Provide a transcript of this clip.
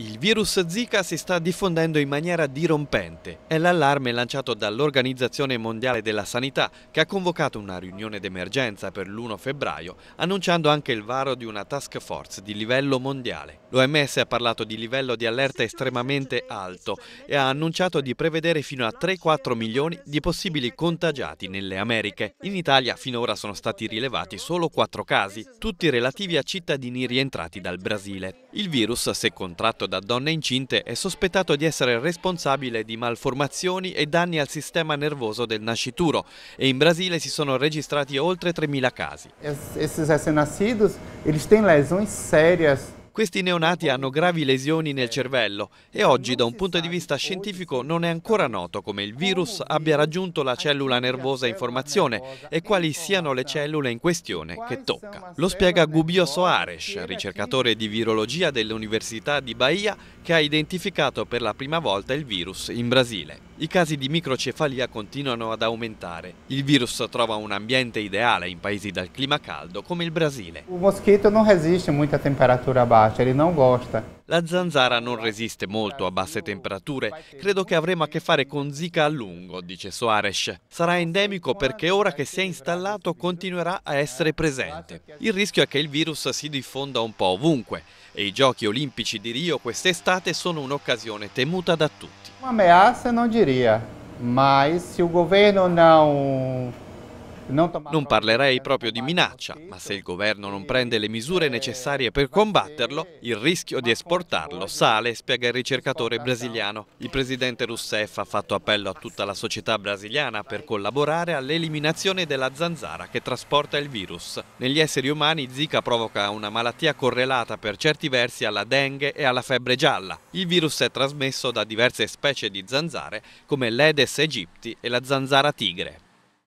Il virus Zika si sta diffondendo in maniera dirompente. È l'allarme lanciato dall'Organizzazione Mondiale della Sanità che ha convocato una riunione d'emergenza per l'1 febbraio, annunciando anche il varo di una task force di livello mondiale. L'OMS ha parlato di livello di allerta estremamente alto e ha annunciato di prevedere fino a 3-4 milioni di possibili contagiati nelle Americhe. In Italia finora sono stati rilevati solo 4 casi, tutti relativi a cittadini rientrati dal Brasile. Il virus, se contratto sospettato da donne incinte, è sospettato di essere responsabile di malformazioni e danni al sistema nervoso del nascituro e in Brasile si sono registrati oltre 3.000 casi. Esses recém-nascidos, eles têm lesões sérias questi neonati hanno gravi lesioni nel cervello e oggi da un punto di vista scientifico non è ancora noto come il virus abbia raggiunto la cellula nervosa in formazione e quali siano le cellule in questione che tocca. Lo spiega Gubbio Soares, ricercatore di virologia dell'Università di Bahia che ha identificato per la prima volta il virus in Brasile. I casi di microcefalia continuano ad aumentare. Il virus trova un ambiente ideale in paesi dal clima caldo come il Brasile. Il moschito non resiste molto a temperatura bassa piace, ele não gosta. La zanzara non resiste molto a basse temperature. Credo che avremo a che fare con Zika a lungo, dice Soares. Sarà endemico perché ora che si è installato continuerà a essere presente. Il rischio è che il virus si diffonda un po' ovunque e i giochi olimpici di Rio quest'estate sono un'occasione temuta da tutti. Una Un'ameaça non diria, ma se il governo non non parlerei proprio di minaccia, ma se il governo non prende le misure necessarie per combatterlo, il rischio di esportarlo sale, spiega il ricercatore brasiliano. Il presidente Rousseff ha fatto appello a tutta la società brasiliana per collaborare all'eliminazione della zanzara che trasporta il virus. Negli esseri umani Zika provoca una malattia correlata per certi versi alla dengue e alla febbre gialla. Il virus è trasmesso da diverse specie di zanzare come l'Edes aegypti e la zanzara tigre.